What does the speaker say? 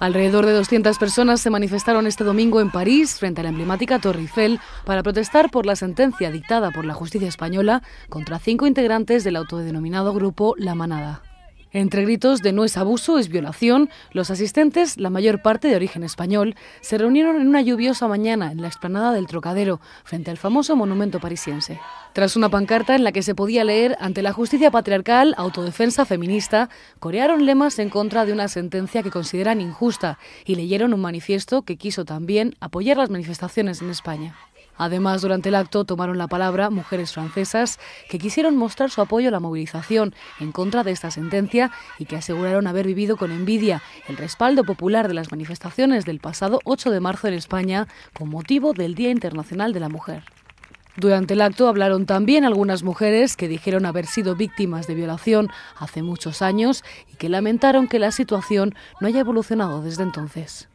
Alrededor de 200 personas se manifestaron este domingo en París frente a la emblemática Torre Eiffel para protestar por la sentencia dictada por la justicia española contra cinco integrantes del autodenominado grupo La Manada. Entre gritos de no es abuso, es violación, los asistentes, la mayor parte de origen español, se reunieron en una lluviosa mañana en la explanada del Trocadero, frente al famoso monumento parisiense. Tras una pancarta en la que se podía leer ante la justicia patriarcal, autodefensa feminista, corearon lemas en contra de una sentencia que consideran injusta y leyeron un manifiesto que quiso también apoyar las manifestaciones en España. Además, durante el acto tomaron la palabra mujeres francesas que quisieron mostrar su apoyo a la movilización en contra de esta sentencia y que aseguraron haber vivido con envidia el respaldo popular de las manifestaciones del pasado 8 de marzo en España con motivo del Día Internacional de la Mujer. Durante el acto hablaron también algunas mujeres que dijeron haber sido víctimas de violación hace muchos años y que lamentaron que la situación no haya evolucionado desde entonces.